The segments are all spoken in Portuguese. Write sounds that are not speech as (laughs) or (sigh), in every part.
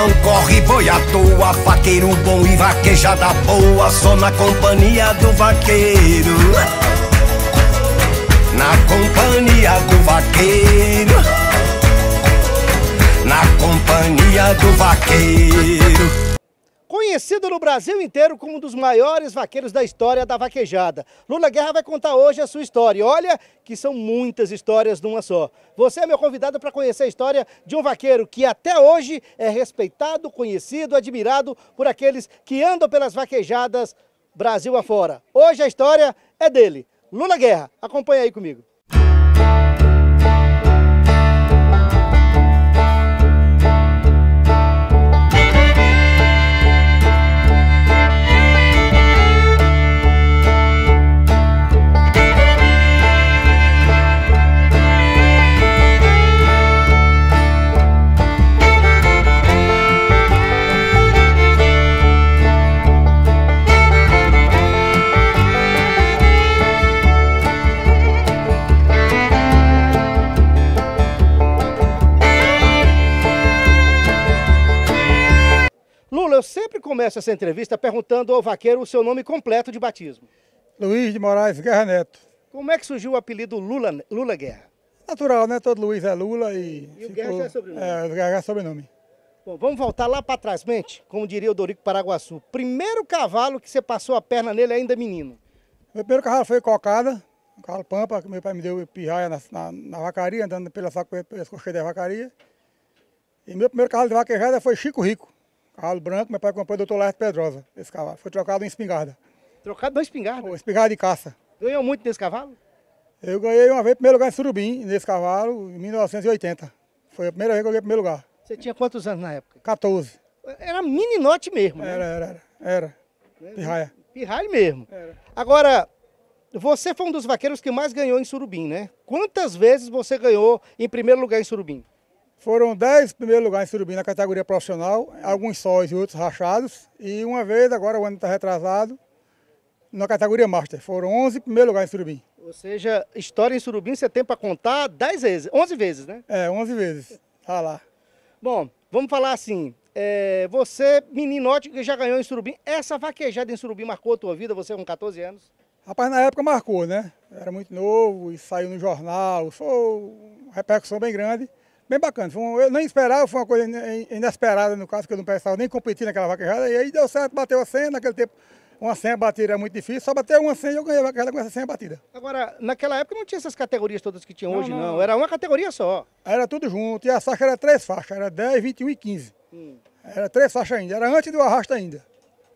não corre boi à toa, vaqueiro bom e vaquejada boa, só na companhia do vaqueiro. Na companhia do vaqueiro. Na companhia do vaqueiro. Conhecido no Brasil inteiro como um dos maiores vaqueiros da história da vaquejada. Lula Guerra vai contar hoje a sua história. Olha que são muitas histórias numa só. Você é meu convidado para conhecer a história de um vaqueiro que até hoje é respeitado, conhecido, admirado por aqueles que andam pelas vaquejadas Brasil afora. Hoje a história é dele, Lula Guerra. Acompanha aí comigo. começo essa entrevista perguntando ao vaqueiro o seu nome completo de batismo. Luiz de Moraes Guerra Neto. Como é que surgiu o apelido Lula, Lula Guerra? Natural, né? Todo Luiz é Lula e. E ficou... o Guerra já é sobrenome. É, o Guerra é sobrenome. Bom, vamos voltar lá para trás, mente, como diria o Dorico Paraguaçu. Primeiro cavalo que você passou a perna nele ainda é menino. Meu primeiro cavalo foi cocada, um cavalo pampa, que meu pai me deu pirraia na, na, na vacaria, andando pela, pela cocheira da vacaria. E meu primeiro cavalo de vaquejada foi Chico Rico. Ralo branco, meu pai comprou do Dr. Laerte Pedrosa, esse cavalo. Foi trocado em espingarda. Trocado em espingarda? espingarda de caça. Ganhou muito nesse cavalo? Eu ganhei uma vez primeiro lugar em Surubim, nesse cavalo, em 1980. Foi a primeira vez que eu ganhei primeiro lugar. Você tinha quantos anos na época? 14. Era mini note mesmo, né? Era, era, era. era. Pirraia. Pirraia mesmo. Era. Agora, você foi um dos vaqueiros que mais ganhou em Surubim, né? Quantas vezes você ganhou em primeiro lugar em Surubim? Foram 10 primeiros lugares em Surubim na categoria profissional, alguns sóis e outros rachados. E uma vez, agora o ano está retrasado, na categoria Master. Foram 11 primeiros lugares em Surubim. Ou seja, história em Surubim você tem para contar 10 vezes, 11 vezes, né? É, 11 vezes. Tá lá. Bom, vamos falar assim, é, você, meninote, que já ganhou em Surubim, essa vaquejada em Surubim marcou a tua vida, você com 14 anos? Rapaz, na época marcou, né? Era muito novo e saiu no jornal, foi uma repercussão bem grande bem bacana. Um, eu nem esperava, foi uma coisa inesperada no caso, que eu não pensava nem competir naquela vaquejada. E aí deu certo, bateu a senha naquele tempo. Uma senha batida é muito difícil, só bater uma senha eu ganhei vaquejada com essa senha batida. Agora, naquela época não tinha essas categorias todas que tinha hoje, não. não. Era uma categoria só. Era tudo junto, e a faixa era três faixas, era 10, 21 e 15. Hum. Era três faixas ainda, era antes do arrasto ainda,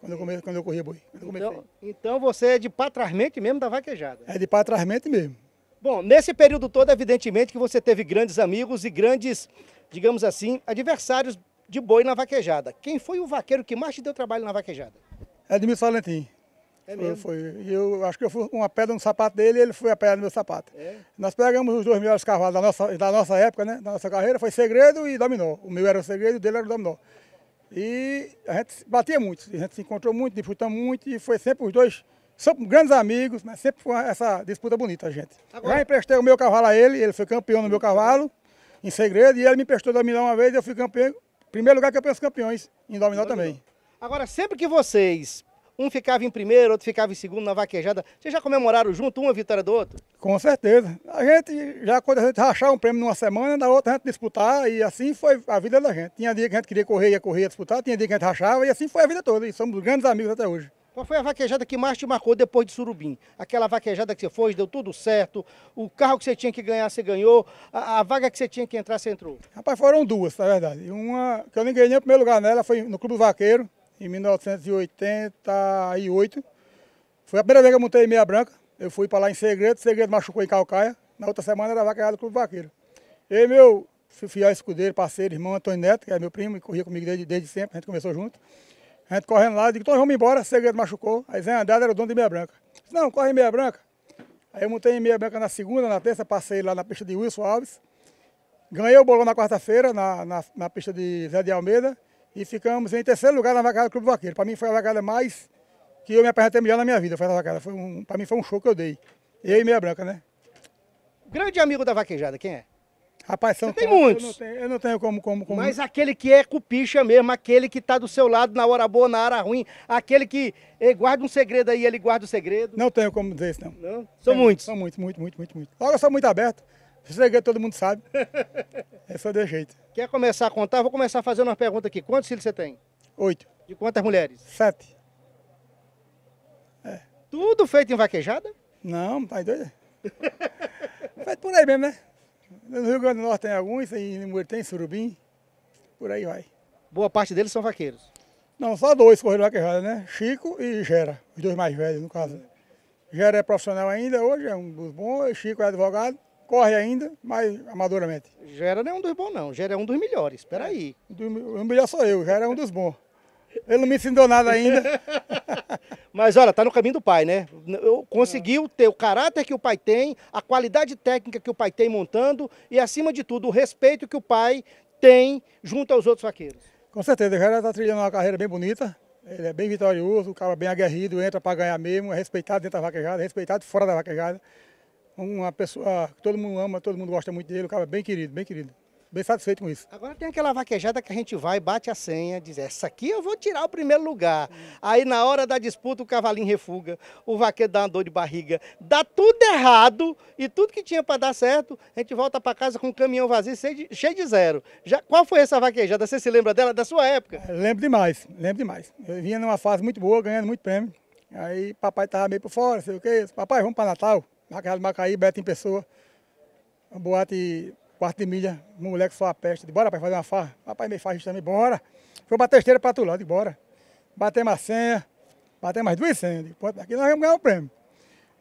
quando eu, come, quando eu corria boi. Quando então, então você é de patrasmente mesmo da vaquejada? É de patrasmente mesmo. Bom, nesse período todo, evidentemente que você teve grandes amigos e grandes, digamos assim, adversários de boi na vaquejada. Quem foi o vaqueiro que mais te deu trabalho na vaquejada? Edmilson Valentim. É mesmo? Foi, foi. Eu acho que eu fui uma pedra no sapato dele e ele foi a pedra no meu sapato. É. Nós pegamos os dois melhores cavalos da nossa, da nossa época, né? Da nossa carreira, foi segredo e dominou. O meu era o segredo, o dele era o dominó. E a gente batia muito, a gente se encontrou muito, disputamos muito e foi sempre os dois Somos grandes amigos, mas sempre foi essa disputa bonita, gente. Agora... Já emprestei o meu cavalo a ele, ele foi campeão no meu cavalo, em segredo, e ele me emprestou dominar uma vez, eu fui campeão, primeiro lugar campeão penso campeões, em dominó também. Agora, sempre que vocês, um ficava em primeiro, outro ficava em segundo na vaquejada, vocês já comemoraram junto uma vitória do outro? Com certeza. A gente, já quando a gente rachar um prêmio numa semana, na outra a gente disputar, e assim foi a vida da gente. Tinha dia que a gente queria correr, ia correr, ia disputar, tinha dia que a gente rachava, e assim foi a vida toda, e somos grandes amigos até hoje. Qual foi a vaquejada que mais te marcou depois de Surubim? Aquela vaquejada que você foi, deu tudo certo, o carro que você tinha que ganhar, você ganhou, a, a vaga que você tinha que entrar, você entrou? Rapaz, foram duas, na verdade. Uma que eu nem ganhei nem o primeiro lugar nela, foi no Clube Vaqueiro, em 1988. Foi a primeira vez que eu montei meia branca. Eu fui para lá em Segredo, Segredo machucou em Calcaia. Na outra semana era vaquejada do Clube Vaqueiro. E meu fiel escudeiro, parceiro, irmão Antônio Neto, que é meu primo e corria comigo desde, desde sempre, a gente começou junto. A gente correndo lá, digo, então vamos embora, segredo machucou. Aí Zé Andrade era o dono de meia branca. Disse, não, corre em meia branca. Aí eu montei em meia branca na segunda, na terça, passei lá na pista de Wilson Alves. Ganhei o bolão na quarta-feira, na, na, na, pista de Zé de Almeida. E ficamos em terceiro lugar na vacada do Clube Vaqueiro. Para mim foi a vacada mais que eu me apresentei melhor na minha vida. Foi a vacada. Foi um, para mim foi um show que eu dei. Eu e meia branca, né? Grande amigo da vaquejada, quem é? Rapaz, são tem muitos. Eu não tenho, eu não tenho como, como, como, Mas aquele que é cupicha mesmo, aquele que está do seu lado na hora boa, na hora ruim, aquele que eh, guarda um segredo aí, ele guarda o segredo. Não tenho como dizer isso, não. não? São muitos. São muitos, muito, muito, muito, muito. Logo, eu sou muito aberto. O segredo todo mundo sabe. (laughs) é só de jeito. Quer começar a contar? Vou começar fazendo uma pergunta aqui. Quantos filhos você tem? Oito. De quantas mulheres? Sete. É. Tudo feito em vaquejada? Não, tá doido. Feito por aí mesmo, né? No Rio Grande do Norte tem alguns, em Moeiro tem, Surubim, por aí vai. Boa parte deles são vaqueiros? Não, só dois correram vaquejada, né? Chico e Gera, os dois mais velhos, no caso. Gera é profissional ainda, hoje é um dos bons, Chico é advogado, corre ainda, mas amadoramente. Gera não é um dos bons não, Gera é um dos melhores, peraí. É. O melhor sou eu, Gera é um dos bons. Ele não me ensinou nada ainda. (laughs) Mas olha, tá no caminho do pai, né? Conseguiu é. ter o caráter que o pai tem, a qualidade técnica que o pai tem montando e, acima de tudo, o respeito que o pai tem junto aos outros vaqueiros. Com certeza, o cara está trilhando uma carreira bem bonita. Ele é bem vitorioso, o cara bem aguerrido, entra para ganhar mesmo, é respeitado dentro da vaquejada, é respeitado fora da vaquejada. Uma pessoa que todo mundo ama, todo mundo gosta muito dele, o cara é bem querido, bem querido bem satisfeito com isso. Agora tem aquela vaquejada que a gente vai, bate a senha, diz, essa aqui eu vou tirar o primeiro lugar. Hum. Aí na hora da disputa o cavalinho refuga, o vaqueiro dá uma dor de barriga, dá tudo errado e tudo que tinha para dar certo, a gente volta para casa com um caminhão vazio, cheio de, cheio de zero. Já, qual foi essa vaquejada? Você se lembra dela, da sua época? É, lembro demais, lembro demais. Eu vinha numa fase muito boa, ganhando muito prêmio. Aí papai tava meio por fora, sei o quê. Papai, vamos para Natal. Vaquejada de Macaí, Beto em pessoa. boate quarto de milha, um moleque só a peste. bora, pai, fazer uma farra. Rapaz, me faz também, bora. Foi bater esteira para tu lá, digo, bora. Batemos a senha, batemos mais duas senhas. Digo, aqui nós vamos ganhar um prêmio.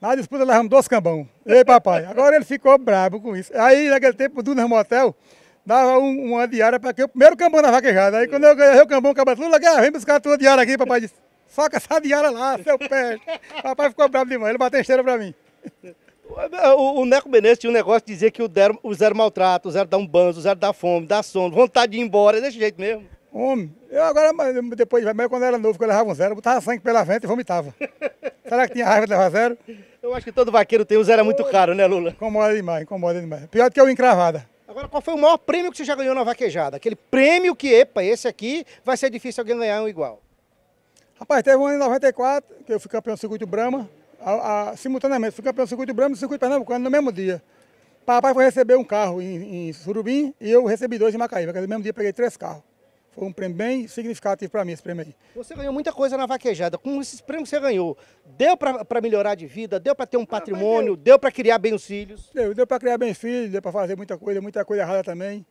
Na disputa nós vamos dois cambão. Ei, papai. Agora ele ficou brabo com isso. Aí, naquele tempo, o no Motel dava um, uma diária para que o primeiro cambão na vaquejada. Aí quando eu ganhei o cambão, o cabatulo, vem buscar a tua diária aqui, papai disse, soca essa diária lá, seu pé. papai ficou bravo demais, ele bateu esteira para mim. O, o Neco Menezes tinha um negócio de dizer que o, der, o zero maltrata, o zero dá um banzo, o zero dá fome, dá sono, vontade de ir embora, é desse jeito mesmo. Homem, eu agora, depois, mas quando era novo, quando eu levava um zero, eu botava sangue pela venta e vomitava. (laughs) Será que tinha raiva de levar zero? Eu acho que todo vaqueiro tem, o zero é muito caro, né, Lula? Incomoda demais, incomoda demais. Pior do que o encravada. Agora, qual foi o maior prêmio que você já ganhou na vaquejada? Aquele prêmio que, epa, esse aqui vai ser difícil alguém ganhar um igual. Rapaz, teve um ano em 94, que eu fui campeão do circuito Brahma a, a, simultaneamente. Fui campeão do circuito branco e do circuito Pernambucano no mesmo dia. Papai foi receber um carro em, em Surubim e eu recebi dois em Macaíba. No mesmo dia peguei três carros. Foi um prêmio bem significativo para mim, esse prêmio aí. Você ganhou muita coisa na vaquejada. Com esses prêmios que você ganhou, deu para melhorar de vida? Deu para ter um ah, patrimônio? Ah, deu para criar bem os filhos? Deu, deu para criar bem os filhos, deu para fazer muita coisa, muita coisa errada também.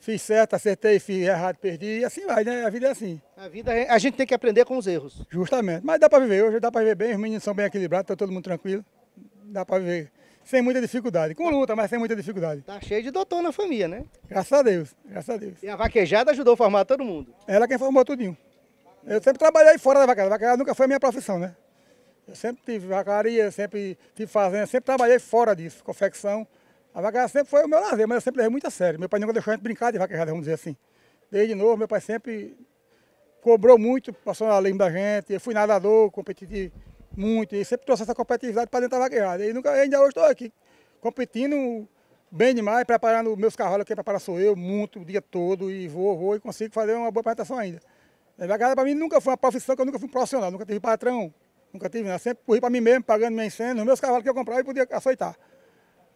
Fiz certo, acertei, fiz errado, perdi, e assim vai, né? A vida é assim. A vida, a gente tem que aprender com os erros. Justamente, mas dá para viver hoje, dá para viver bem, os meninos são bem equilibrados, está todo mundo tranquilo, dá para viver sem muita dificuldade. Com luta, mas sem muita dificuldade. Tá cheio de doutor na família, né? Graças a Deus, graças a Deus. E a vaquejada ajudou a formar todo mundo? Ela é quem formou tudinho. Eu sempre trabalhei fora da vaquejada, a vaquejada nunca foi a minha profissão, né? Eu sempre tive vacaria, sempre tive fazenda, sempre trabalhei fora disso, confecção. A vaquejada sempre foi o meu lazer, mas eu sempre levei muito a sério. Meu pai nunca deixou a gente brincar de vaquejada, vamos dizer assim. Desde novo, meu pai sempre cobrou muito, passou na lima da gente. Eu fui nadador, competi muito, e sempre trouxe essa competitividade para dentro da vaquejada. E nunca, ainda hoje estou aqui, competindo bem demais, preparando meus cavalos aqui, preparar sou eu, muito o dia todo, e vou, vou, e consigo fazer uma boa apresentação ainda. A é, vaquejada para mim nunca foi uma profissão, que eu nunca fui um profissional, nunca tive patrão, nunca tive nada. Sempre corri para mim mesmo, pagando minha encena, os meus cavalos que eu comprava e podia aceitar.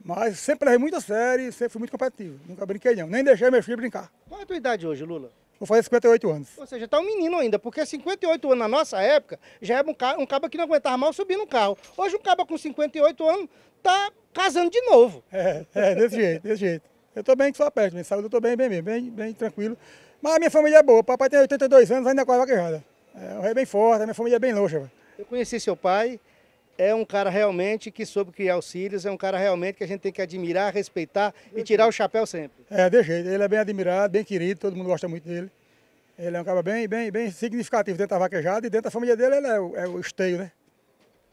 Mas sempre levei muita série, sempre fui muito competitivo. Nunca brinquei não, nem deixei meus filhos brincar. Qual é a tua idade hoje, Lula? Vou fazer 58 anos. Ou seja, tá um menino ainda, porque 58 anos na nossa época já era é um, ca... um cabo que não aguentava mal subir no carro. Hoje um cabo com 58 anos tá casando de novo. É, é desse jeito, desse jeito. Eu tô bem que sou perto, minha saúde eu tô bem, bem, bem, bem, bem tranquilo. Mas a minha família é boa, o papai tem 82 anos, ainda com a vaquejada. É, um rei é bem forte, a minha família é bem louca. Eu conheci seu pai, é um cara realmente que soube criar auxílios, é um cara realmente que a gente tem que admirar, respeitar e tirar o chapéu sempre. É, de jeito. Ele é bem admirado, bem querido, todo mundo gosta muito dele. Ele é um cara bem, bem, bem significativo dentro da vaquejada e dentro da família dele ele é o, é o esteio, né?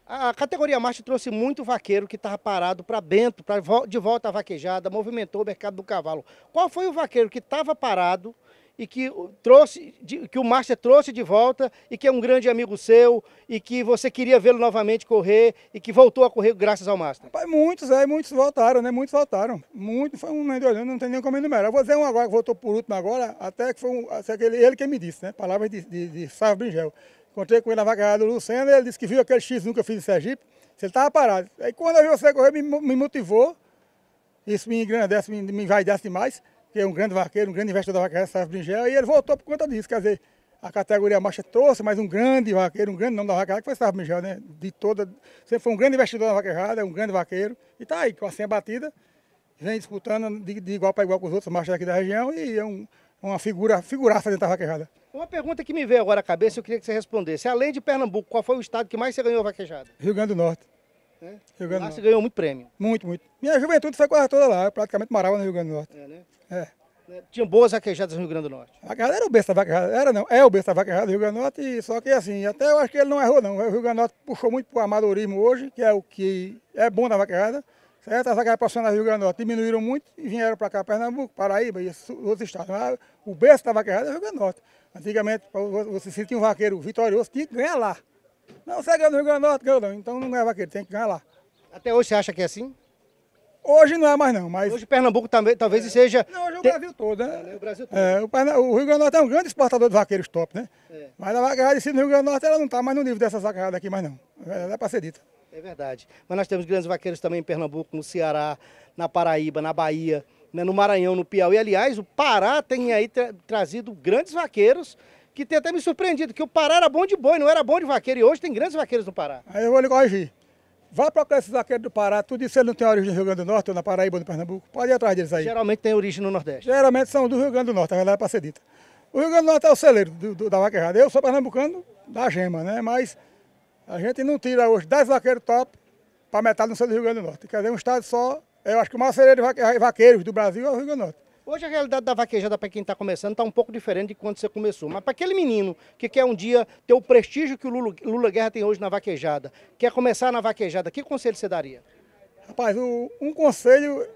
A categoria Marte trouxe muito vaqueiro que estava parado para Bento, pra, de volta à vaquejada, movimentou o mercado do cavalo. Qual foi o vaqueiro que estava parado e que trouxe que o Márcia trouxe de volta e que é um grande amigo seu e que você queria vê-lo novamente correr e que voltou a correr graças ao Márcia. Pai, muitos, é, muitos voltaram, né? Muitos voltaram. Muito, foi um nem né, dois, não tem nem como enumerar. Vou dizer um agora que voltou por último agora, até que foi um, aquele, ele que me disse, né? Palavras de, de, de Sávio Bringel. Encontrei com ele na vaca do Lucena e ele disse que viu aquele X nunca fiz em Sergipe, ele estava parado. Aí quando eu vi você correr, me, me motivou. Isso me engrandece, me, me vai desce demais que é um grande vaqueiro, um grande investidor da vaqueira, Sérgio Bringel, e ele voltou por conta disso. Quer dizer, a categoria marcha trouxe, mais um grande vaqueiro, um grande nome da vaquejada que foi Sérgio Bringel, né? De toda. você foi um grande investidor da é um grande vaqueiro, e está aí, com a senha batida, vem disputando de, de igual para igual com os outros marchas aqui da região, e é um, uma figura, figuraça dentro da vaquejada. Uma pergunta que me veio agora à cabeça, eu queria que você respondesse. Além de Pernambuco, qual foi o estado que mais você ganhou vaquejada? Rio Grande do Norte. É? Rio Grande do Norte. você ganhou muito prêmio. Muito, muito. Minha juventude foi quase toda lá, eu praticamente morava no Rio Grande do Norte. É, né? É. Né? Tinha boas vaquejadas no Rio Grande do Norte. A galera era o besta vaquejada, era não, é o besta vaquejada do Rio Grande do Norte, e, só que assim, até eu acho que ele não errou não. O Rio Grande do Norte puxou muito para o amadorismo hoje, que é o que é bom da vaquejada. Certo? As vaquejadas profissionais no Rio Grande do Norte diminuíram muito e vieram para cá, Pernambuco, Paraíba e outros estados. Mas o besta da vaquejada é o Rio Grande do Norte. Antigamente, você se tinha um vaqueiro vitorioso, tinha que ganhar lá. Não, você ganha no Rio Grande do Norte, ganhou não. Então não é vaqueiro, tem que ganhar lá. Até hoje você acha que é assim? Hoje não é mais não, mas... Hoje Pernambuco também, talvez é. seja... Não, hoje é o Te... Brasil todo, né? É, o Brasil todo. É, o, o, Rio Grande do Norte é um grande exportador de vaqueiros top, né? É. Mas a vaquejada de no Rio Grande do Norte, ela não está mais no nível dessas vaquejada aqui mais não. Ela é para ser dita. É verdade. Mas nós temos grandes vaqueiros também em Pernambuco, no Ceará, na Paraíba, na Bahia, né, no Maranhão, no Piauí. Aliás, o Pará tem aí tra... trazido grandes vaqueiros que tem até me surpreendido, que o Pará era bom de boi, não era bom de vaqueiro. E hoje tem grandes vaqueiros no Pará. Aí eu vou lhe corrigir. Vai procurar esses vaqueiros do Pará, tudo isso ele não tem origem no Rio Grande do Norte, ou na Paraíba, ou no Pernambuco. Pode ir atrás deles aí. Geralmente tem origem no Nordeste. Geralmente são do Rio Grande do Norte, a verdade é para ser dita. O Rio Grande do Norte é o celeiro do, do, da vaca errada. Eu sou pernambucano da gema, né? Mas a gente não tira hoje 10 vaqueiros top para metade não ser do Rio Grande do Norte. Quer dizer, um estado só, eu acho que o maior celeiro de vaqueiros do Brasil é o Rio Grande do Norte. Hoje a realidade da vaquejada para quem está começando está um pouco diferente de quando você começou. Mas para aquele menino que quer um dia ter o prestígio que o Lula, Lula Guerra tem hoje na vaquejada, quer começar na vaquejada, que conselho você daria? Rapaz, o, um conselho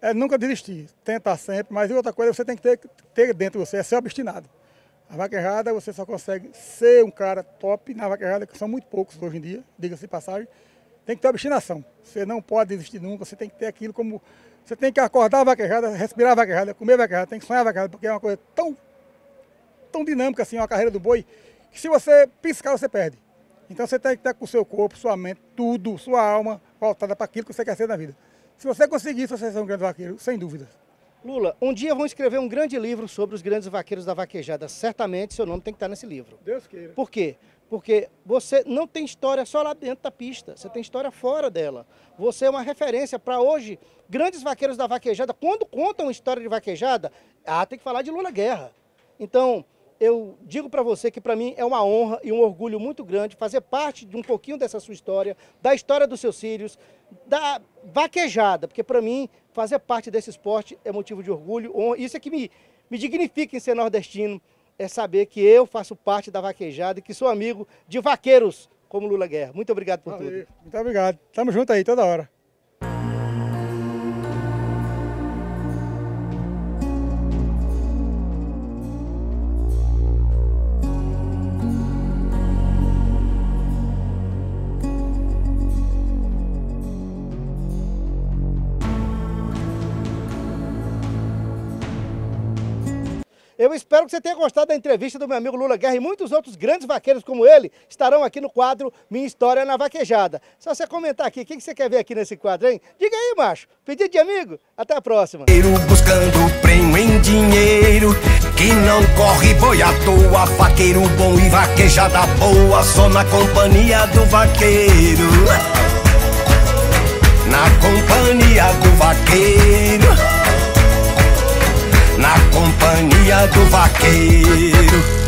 é nunca desistir, tentar sempre, mas outra coisa você tem que ter, ter dentro de você, é ser obstinado. A vaquejada você só consegue ser um cara top na vaquejada, que são muito poucos hoje em dia, diga-se de passagem. Tem que ter obstinação. Você não pode desistir nunca, você tem que ter aquilo como você tem que acordar vaquejada, respirar vaquejada, comer vaquejada, tem que sonhar vaquejada, porque é uma coisa tão, tão dinâmica assim, uma carreira do boi, que se você piscar, você perde. Então você tem que estar com o seu corpo, sua mente, tudo, sua alma voltada para aquilo que você quer ser na vida. Se você conseguir, você será um grande vaqueiro, sem dúvida. Lula, um dia vão escrever um grande livro sobre os grandes vaqueiros da vaquejada. Certamente seu nome tem que estar nesse livro. Deus queira. Por quê? Porque você não tem história só lá dentro da pista, você tem história fora dela. Você é uma referência para hoje, grandes vaqueiros da vaquejada, quando contam uma história de vaquejada, ah, tem que falar de Lula Guerra. Então, eu digo para você que para mim é uma honra e um orgulho muito grande fazer parte de um pouquinho dessa sua história, da história dos seus filhos, da vaquejada, porque para mim fazer parte desse esporte é motivo de orgulho, honra. Isso é que me, me dignifica em ser nordestino, é saber que eu faço parte da vaquejada e que sou amigo de vaqueiros como Lula Guerra. Muito obrigado por Valeu. tudo. Muito obrigado. Tamo junto aí toda hora. Eu espero que você tenha gostado da entrevista do meu amigo Lula Guerra e muitos outros grandes vaqueiros como ele estarão aqui no quadro Minha História na Vaquejada. Só você comentar aqui, o que você quer ver aqui nesse quadro, hein? Diga aí, macho. Pedido de amigo, até a próxima. Buscando prêmio em dinheiro, que não corre boi à toa, vaqueiro bom e vaquejada boa, só na companhia do vaqueiro. Na companhia do vaqueiro na companhia do vaqueiro.